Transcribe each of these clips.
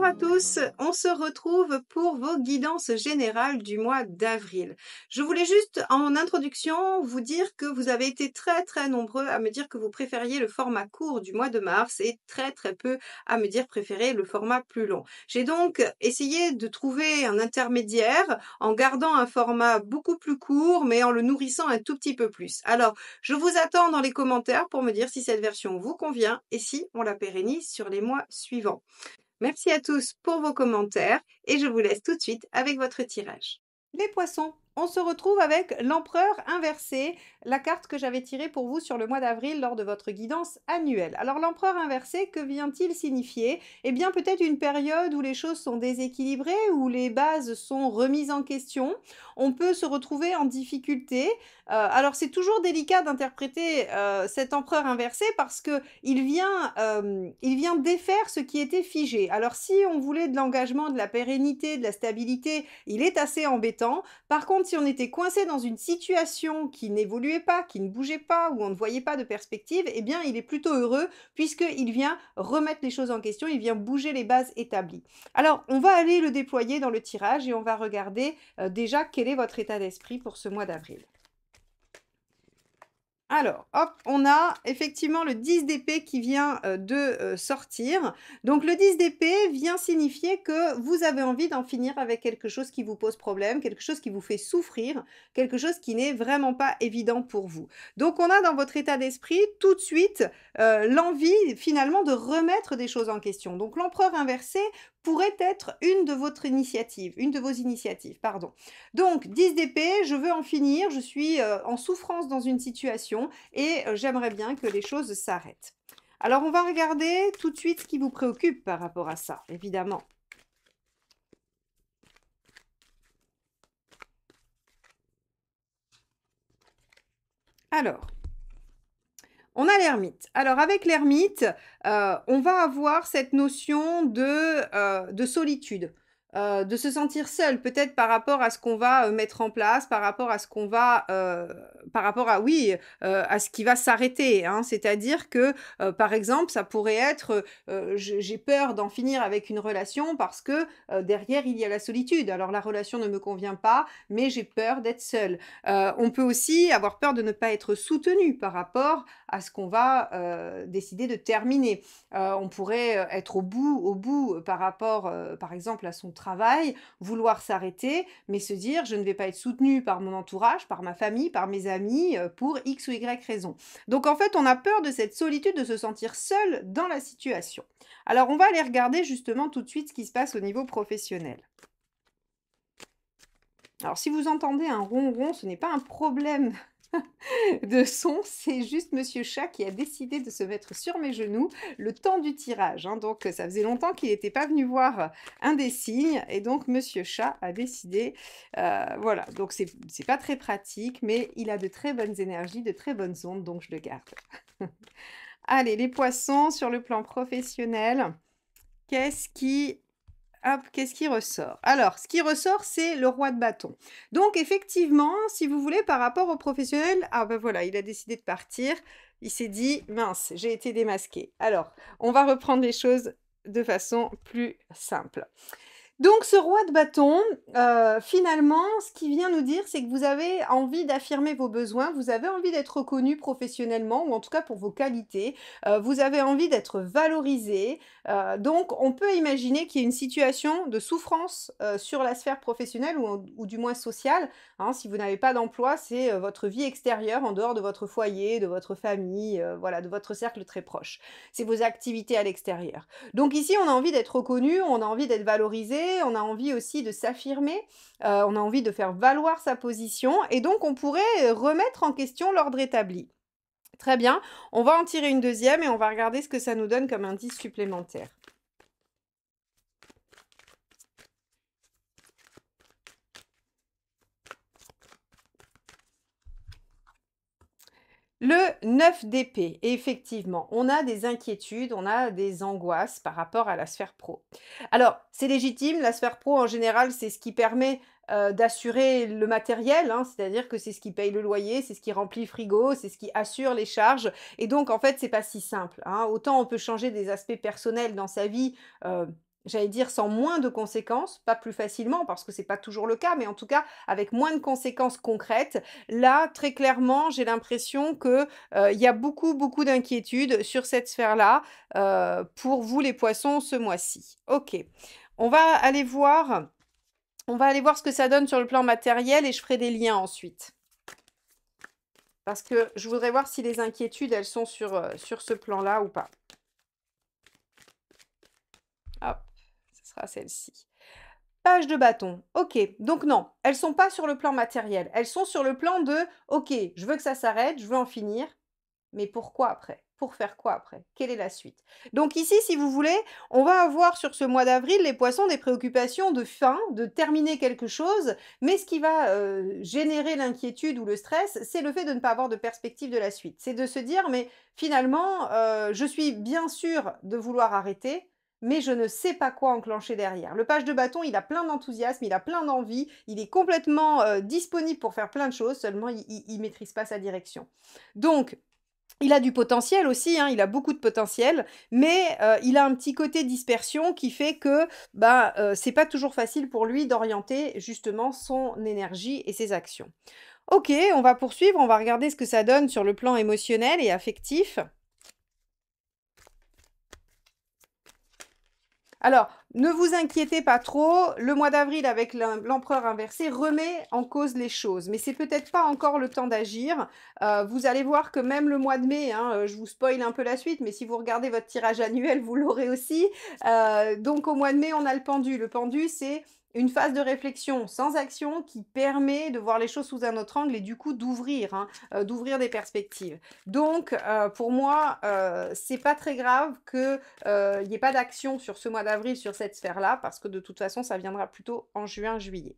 Bonjour à tous, on se retrouve pour vos guidances générales du mois d'avril. Je voulais juste en introduction vous dire que vous avez été très très nombreux à me dire que vous préfériez le format court du mois de mars et très très peu à me dire préférer le format plus long. J'ai donc essayé de trouver un intermédiaire en gardant un format beaucoup plus court mais en le nourrissant un tout petit peu plus. Alors, je vous attends dans les commentaires pour me dire si cette version vous convient et si on la pérennise sur les mois suivants. Merci à tous pour vos commentaires et je vous laisse tout de suite avec votre tirage. Les poissons on se retrouve avec l'empereur inversé, la carte que j'avais tirée pour vous sur le mois d'avril lors de votre guidance annuelle. Alors l'empereur inversé, que vient-il signifier Eh bien peut-être une période où les choses sont déséquilibrées, où les bases sont remises en question. On peut se retrouver en difficulté. Euh, alors c'est toujours délicat d'interpréter euh, cet empereur inversé parce que il vient, euh, il vient défaire ce qui était figé. Alors si on voulait de l'engagement, de la pérennité, de la stabilité, il est assez embêtant. Par contre si on était coincé dans une situation qui n'évoluait pas, qui ne bougeait pas, où on ne voyait pas de perspective, eh bien, il est plutôt heureux puisqu'il vient remettre les choses en question, il vient bouger les bases établies. Alors, on va aller le déployer dans le tirage et on va regarder euh, déjà quel est votre état d'esprit pour ce mois d'avril. Alors, hop, on a effectivement le 10 d'épée qui vient euh, de euh, sortir. Donc le 10 d'épée vient signifier que vous avez envie d'en finir avec quelque chose qui vous pose problème, quelque chose qui vous fait souffrir, quelque chose qui n'est vraiment pas évident pour vous. Donc on a dans votre état d'esprit tout de suite euh, l'envie finalement de remettre des choses en question. Donc l'empereur inversé pourrait être une de votre initiative, une de vos initiatives, pardon. Donc 10 d'épée, je veux en finir, je suis en souffrance dans une situation et euh, j'aimerais bien que les choses s'arrêtent. Alors, on va regarder tout de suite ce qui vous préoccupe par rapport à ça, évidemment. Alors, on a l'ermite. Alors avec l'ermite, euh, on va avoir cette notion de euh, solitude. Euh, de se sentir seul, peut-être par rapport à ce qu'on va euh, mettre en place, par rapport à ce qu'on va, euh, par rapport à oui, à ce qui va s'arrêter. Hein. C'est-à-dire que, par exemple, ça pourrait être, j'ai peur d'en finir avec une relation parce que derrière il y a la solitude. Alors la relation ne me convient pas, mais j'ai peur d'être seul. on peut aussi avoir peur de ne pas être soutenu par rapport à ce qu'on va décider de terminer. on pourrait être au bout, au bout par rapport, par exemple, à son travail, vouloir s'arrêter, mais se dire je ne vais pas être soutenu par mon entourage, par ma famille, par mes amis, euh, pour X ou Y raison. Donc en fait, on a peur de cette solitude, de se sentir seul dans la situation. Alors on va aller regarder justement tout de suite ce qui se passe au niveau professionnel. Alors si vous entendez un ronron, ce n'est pas un problème de son, c'est juste Monsieur Chat qui a décidé de se mettre sur mes genoux le temps du tirage. Hein. Donc ça faisait longtemps qu'il n'était pas venu voir euh, un des signes et donc Monsieur Chat a décidé. Euh, voilà, donc c'est pas très pratique, mais il a de très bonnes énergies, de très bonnes ondes, donc je le garde. Allez, les poissons sur le plan professionnel. Qu'est-ce qui Hop, qu'est-ce qui ressort Alors, ce qui ressort, c'est le roi de bâton. Donc, effectivement, si vous voulez, par rapport au professionnel, ah ben voilà, il a décidé de partir. Il s'est dit, mince, j'ai été démasqué. Alors, on va reprendre les choses de façon plus simple. Donc ce roi de bâton, euh, finalement, ce qui vient nous dire, c'est que vous avez envie d'affirmer vos besoins, vous avez envie d'être reconnu professionnellement, ou en tout cas pour vos qualités, euh, vous avez envie d'être valorisé. Euh, donc on peut imaginer qu'il y ait une situation de souffrance sur la sphère professionnelle ou, du moins sociale. Hein. si vous n'avez pas d'emploi, c'est votre vie extérieure en dehors de votre foyer, de votre famille, voilà, de votre cercle très proche. C'est vos activités à l'extérieur. Donc ici, on a envie d'être reconnu, on a envie d'être valorisé on a envie aussi de s'affirmer, euh, on a envie de faire valoir sa position et donc on pourrait euh, remettre en question l'ordre établi. Très bien, on va en tirer une deuxième et on va regarder ce que ça nous donne comme indice supplémentaire. Le 9 d'épée, effectivement, on a des inquiétudes, on a des angoisses par rapport à la sphère pro. Alors, c'est légitime, la sphère pro, en général, c'est ce qui permet euh, d'assurer le matériel, hein, c'est-à-dire que c'est ce qui paye le loyer, c'est ce qui remplit le frigo, c'est ce qui assure les charges. Et donc, en fait, c'est pas si simple. Hein. Autant on peut changer des aspects personnels dans sa vie. Euh, j'allais dire sans moins de conséquences, pas plus facilement parce que c'est pas toujours le cas, mais en tout cas avec moins de conséquences concrètes. Là, très clairement, j'ai l'impression que euh, il y a beaucoup beaucoup d'inquiétudes sur cette sphère-là euh, pour vous les poissons ce mois-ci. Ok, on va aller voir, on va aller voir ce que ça donne sur le plan matériel et je ferai des liens ensuite. Parce que je voudrais voir si les inquiétudes, elles sont sur, euh, sur ce plan-là ou pas. sera celle-ci. Page de bâton. Ok, donc non, elles sont pas sur le plan matériel. Elles sont sur le plan de ok, je veux que ça s'arrête, je veux en finir. Mais pourquoi après Pour faire quoi après Quelle est la suite Donc ici, si vous voulez, on va avoir sur ce mois d'avril les poissons des préoccupations de fin, de terminer quelque chose, mais ce qui va euh, générer l'inquiétude ou le stress, c'est le fait de ne pas avoir de perspective de la suite. C'est de se dire, mais finalement, euh, je suis bien sûr de vouloir arrêter, mais je ne sais pas quoi enclencher derrière. Le page de bâton, il a plein d'enthousiasme, il a plein d'envie, il est complètement euh, disponible pour faire plein de choses, seulement il ne maîtrise pas sa direction. Donc, il a du potentiel aussi, hein, il a beaucoup de potentiel, mais euh, il a un petit côté dispersion qui fait que bah, n'est euh, c'est pas toujours facile pour lui d'orienter justement son énergie et ses actions. Ok, on va poursuivre, on va regarder ce que ça donne sur le plan émotionnel et affectif. Alors, ne vous inquiétez pas trop, le mois d'avril avec l'empereur inversé remet en cause les choses, mais c'est peut-être pas encore le temps d'agir. Euh, vous allez voir que même le mois de mai, hein, euh, je vous spoil un peu la suite, mais si vous regardez votre tirage annuel, vous l'aurez aussi. Euh, donc au mois de mai, on a le pendu. Le pendu, c'est une phase de réflexion sans action qui permet de voir les choses sous un autre angle et du coup d'ouvrir, hein, euh, d'ouvrir des perspectives. Donc euh, pour moi, ce euh, c'est pas très grave qu'il n'y ait pas d'action sur ce mois d'avril, sur cette sphère-là, parce que de toute façon, ça viendra plutôt en juin-juillet.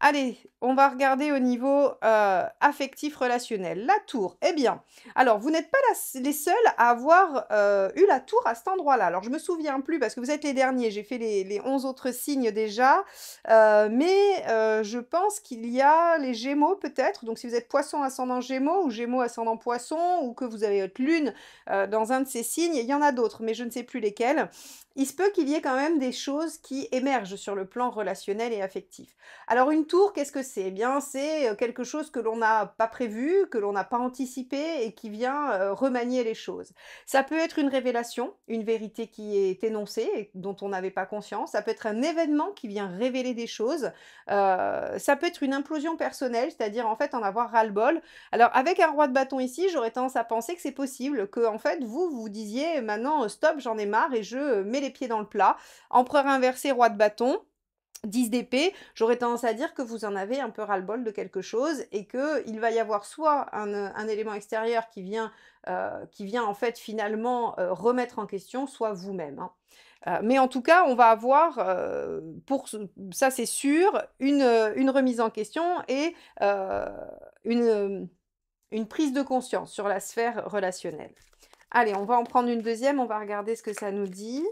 Allez, on va regarder au niveau euh, affectif relationnel. La tour, eh bien, alors vous n'êtes pas les seuls à avoir euh, eu la tour à cet endroit-là. Alors je me souviens plus parce que vous êtes les derniers, j'ai fait les, 11 autres signes déjà, euh, mais je pense qu'il y a les gémeaux peut-être, donc si vous êtes poisson ascendant gémeaux ou gémeaux ascendant poisson ou que vous avez votre lune dans un de ces signes, il y en a d'autres, mais je ne sais plus lesquels. Il se peut qu'il y ait quand même des choses qui émergent sur le plan relationnel et affectif. Alors qu'est-ce que c'est eh bien, c'est quelque chose que l'on n'a pas prévu, que l'on n'a pas anticipé et qui vient remanier les choses. Ça peut être une révélation, une vérité qui est énoncée et dont on n'avait pas conscience. Ça peut être un événement qui vient révéler des choses. ça peut être une implosion personnelle, c'est-à-dire en fait en avoir ras-le-bol. Alors, avec un roi de bâton ici, j'aurais tendance à penser que c'est possible que en fait vous vous disiez maintenant stop, j'en ai marre et je mets les pieds dans le plat. Empereur inversé, roi de bâton 10 d'épée, j'aurais tendance à dire que vous en avez un peu ras-le-bol de quelque chose et qu'il va y avoir soit un, euh, élément extérieur qui vient, euh, qui vient en fait finalement euh, remettre en question, soit vous-même. Hein. mais en tout cas, on va avoir, pour ça c'est sûr, une, remise en question et une prise de conscience sur la sphère relationnelle. Allez, on va en prendre une deuxième, on va regarder ce que ça nous dit.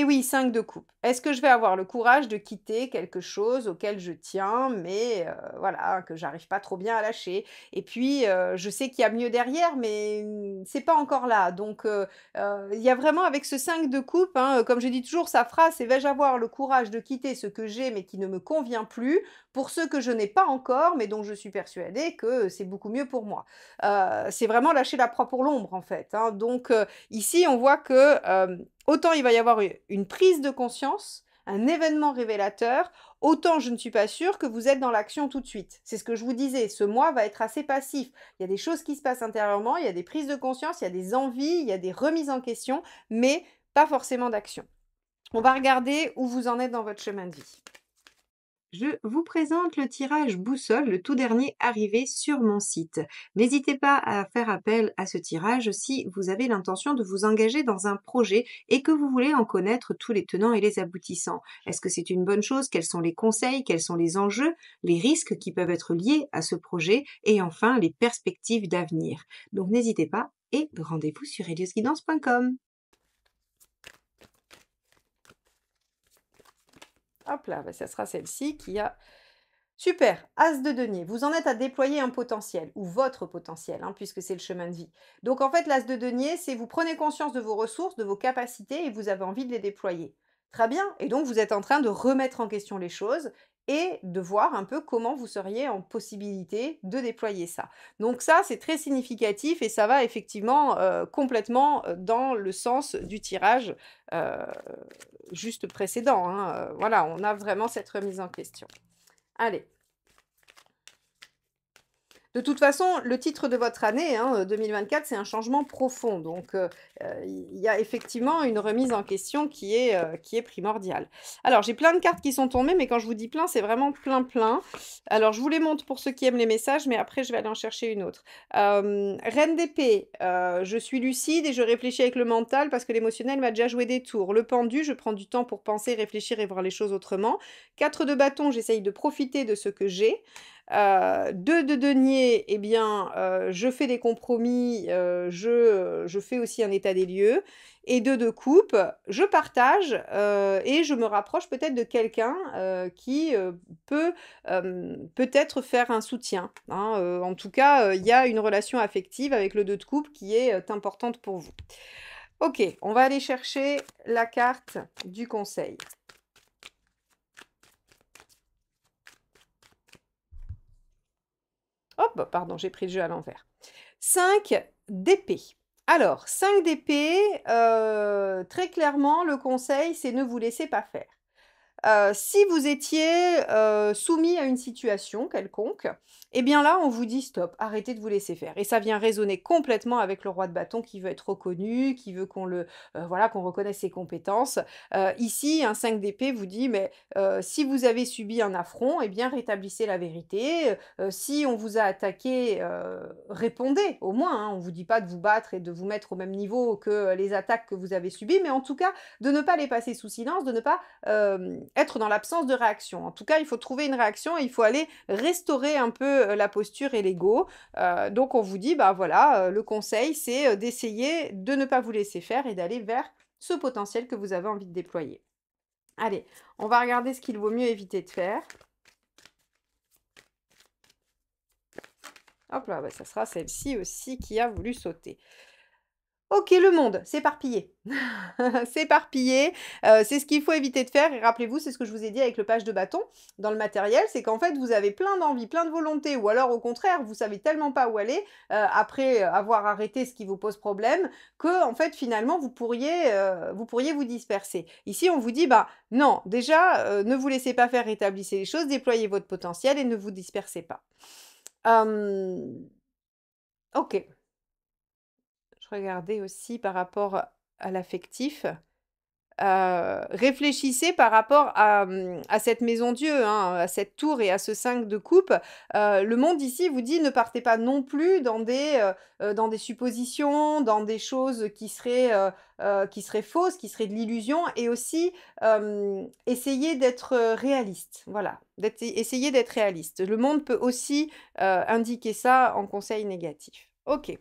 Et oui, 5 de coupe. Est-ce que je vais avoir le courage de quitter quelque chose auquel je tiens, mais euh, voilà, que j'arrive pas trop bien à lâcher Et puis, euh, je sais qu'il y a mieux derrière, mais mm, c'est pas encore là. Donc, euh, il y a vraiment avec ce 5 de coupe, hein, comme je dis toujours, sa phrase, c'est vais-je avoir le courage de quitter ce que j'ai, mais qui ne me convient plus, pour ce que je n'ai pas encore, mais dont je suis persuadée que c'est beaucoup mieux pour moi. c'est vraiment lâcher la proie pour l'ombre, en fait. Hein. Donc, ici, on voit que Autant il va y avoir une prise de conscience, un événement révélateur, autant je ne suis pas sûre que vous êtes dans l'action tout de suite. C'est ce que je vous disais, ce mois va être assez passif. Il y a des choses qui se passent intérieurement, il y a des prises de conscience, il y a des envies, il y a des remises en question, mais pas forcément d'action. On va regarder où vous en êtes dans votre chemin de vie. Je vous présente le tirage boussole, le tout dernier arrivé sur mon site. N'hésitez pas à faire appel à ce tirage si vous avez l'intention de vous engager dans un projet et que vous voulez en connaître tous les tenants et les aboutissants. Est-ce que c'est une bonne chose Quels sont les conseils Quels sont les enjeux Les risques qui peuvent être liés à ce projet Et enfin, les perspectives d'avenir. Donc n'hésitez pas et rendez-vous sur eliosguidance.com. hop là, bah, ça sera celle-ci qui a... Super, as de denier, vous en êtes à déployer un potentiel, ou votre potentiel, hein, puisque c'est le chemin de vie. Donc en fait, l'as de denier, c'est vous prenez conscience de vos ressources, de vos capacités, et vous avez envie de les déployer. Très bien, et donc vous êtes en train de remettre en question les choses, et de voir un peu comment vous seriez en possibilité de déployer ça. Donc ça, c'est très significatif et ça va effectivement euh, complètement euh, dans le sens du tirage euh, juste précédent. Hein. Voilà, on a vraiment cette remise en question. Allez, de toute façon, le titre de votre année, 2024, hein, euh, c'est un changement profond. Donc, euh, euh, il y a effectivement une remise en question qui est, qui est primordiale. Alors, j'ai plein de cartes qui sont tombées, mais quand je vous dis plein, c'est vraiment plein, plein. Alors, je vous les montre pour ceux qui aiment les messages, mais après, je vais aller en chercher une autre. Reine d'épée, je suis lucide et je réfléchis avec le mental parce que l'émotionnel m'a déjà joué des tours. Le pendu, je prends du temps pour penser, réfléchir et voir les choses autrement. Quatre de bâton, j'essaye de profiter de ce que j'ai. Deux de, denier, deniers, eh bien, euh, je fais des compromis, euh, je, fais aussi un état des lieux. Et deux de coupe, je partage euh, et je me rapproche peut-être de quelqu'un qui peut peut-être faire un soutien. Hein. en tout cas, il y a une relation affective avec le deux de coupe qui est importante pour vous. Ok, on va aller chercher la carte du conseil. Bah, pardon, j'ai pris le jeu à l'envers. 5 d'épée. Alors, 5 d'épée, euh, très clairement, le conseil, c'est ne vous laissez pas faire. Euh, si vous étiez euh, soumis à une situation quelconque, eh bien là, on vous dit stop, arrêtez de vous laisser faire. Et ça vient résonner complètement avec le roi de bâton qui veut être reconnu, qui veut qu'on le, euh, voilà, qu'on reconnaisse ses compétences. ici, un 5 d'épée vous dit, mais si vous avez subi un affront, eh bien rétablissez la vérité. si on vous a attaqué, répondez au moins. Hein. On ne vous dit pas de vous battre et de vous mettre au même niveau que les attaques que vous avez subies, mais en tout cas, de ne pas les passer sous silence, de ne pas être dans l'absence de réaction. En tout cas, il faut trouver une réaction et il faut aller restaurer un peu euh, la posture et l'ego. Euh, donc on vous dit, bah voilà, euh, le conseil, c'est d'essayer de ne pas vous laisser faire et d'aller vers ce potentiel que vous avez envie de déployer. Allez, on va regarder ce qu'il vaut mieux éviter de faire. Hop là, bah, ça sera celle-ci aussi qui a voulu sauter. Ok, le monde, parpillé, s'éparpiller, parpillé, euh, c'est ce qu'il faut éviter de faire. Et rappelez-vous, c'est ce que je vous ai dit avec le page de bâton dans le matériel, c'est qu'en fait, vous avez plein d'envie, plein de volonté, ou alors au contraire, vous savez tellement pas où aller euh, après avoir arrêté ce qui vous pose problème, que fait, finalement, euh, vous pourriez, vous, disperser. Ici, on vous dit, bah non, déjà, ne vous laissez pas faire, rétablisser les choses, déployez votre potentiel et ne vous dispersez pas. ok. Regardez aussi par rapport à l'affectif. Euh, réfléchissez par rapport à, mmh, cette maison Dieu, hein, à cette tour et à ce 5 de coupe. Euh, le monde ici vous dit ne partez pas non plus dans des, euh, dans des suppositions, dans des choses qui seraient, qui seraient fausses, qui seraient de l'illusion, et aussi essayez d'être réaliste. Voilà, essayez d'être réaliste. Le monde peut aussi indiquer ça en conseil négatif. Ok.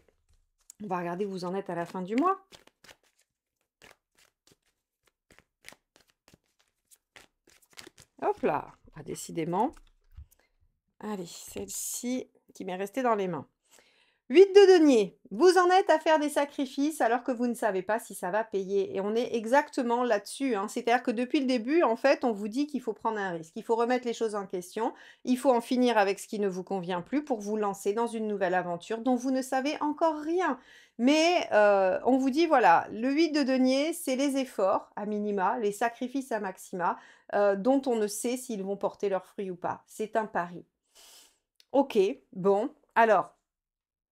On va regarder où vous en êtes à la fin du mois. Hop là, ah, décidément. Allez, celle-ci qui m'est restée dans les mains. 8 de denier. Vous en êtes à faire des sacrifices alors que vous ne savez pas si ça va payer. Et on est exactement là-dessus. Hein. C'est-à-dire que depuis le début, en fait, on vous dit qu'il faut prendre un risque, il faut remettre les choses en question, il faut en finir avec ce qui ne vous convient plus pour vous lancer dans une nouvelle aventure dont vous ne savez encore rien. Mais euh, on vous dit, voilà, le 8 de denier, c'est les efforts à minima, les sacrifices à maxima, euh, dont on ne sait s'ils vont porter leurs fruits ou pas. C'est un pari. Ok, bon. Alors,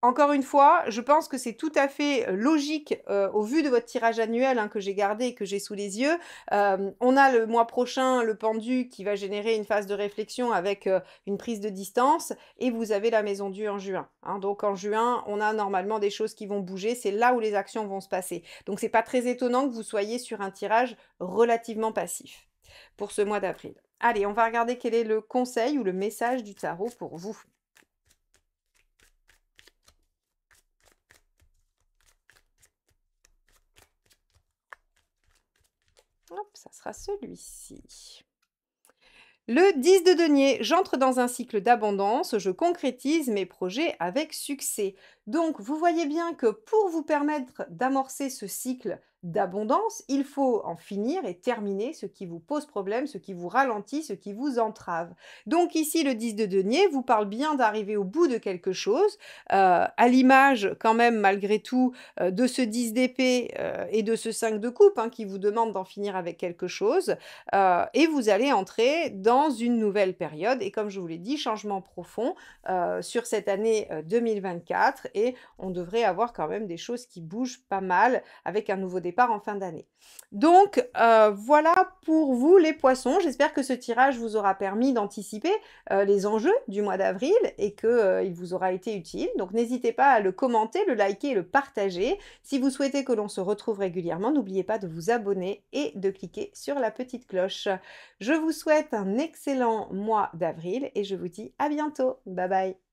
encore une fois, je pense que c'est tout à fait euh, logique euh, au vu de votre tirage annuel hein, que j'ai gardé et que j'ai sous les yeux. Euh, on a le mois prochain le pendu qui va générer une phase de réflexion avec une prise de distance et vous avez la maison due en juin. Hein. Donc en juin, on a normalement des choses qui vont bouger. C'est là où les actions vont se passer. Donc n'est pas très étonnant que vous soyez sur un tirage relativement passif pour ce mois d'avril. Allez, on va regarder quel est le conseil ou le message du tarot pour vous. Hop, ça sera celui-ci. Le 10 de denier, j'entre dans un cycle d'abondance, je concrétise mes projets avec succès. Donc, vous voyez bien que pour vous permettre d'amorcer ce cycle d'abondance, il faut en finir et terminer ce qui vous pose problème, ce qui vous ralentit, ce qui vous entrave. Donc ici, le 10 de denier vous parle bien d'arriver au bout de quelque chose, euh, à l'image quand même malgré tout euh, de ce 10 d'épée euh, et de ce 5 de coupe hein, qui vous demande d'en finir avec quelque chose, et vous allez entrer dans une nouvelle période, et comme je vous l'ai dit, changement profond sur cette année 2024 et on devrait avoir quand même des choses qui bougent pas mal avec un nouveau départ en fin d'année. Donc euh, voilà pour vous les poissons. J'espère que ce tirage vous aura permis d'anticiper euh, les enjeux du mois d'avril et qu'il euh, il vous aura été utile. Donc n'hésitez pas à le commenter, le liker et le partager. Si vous souhaitez que l'on se retrouve régulièrement, n'oubliez pas de vous abonner et de cliquer sur la petite cloche. Je vous souhaite un excellent mois d'avril et je vous dis à bientôt. Bye bye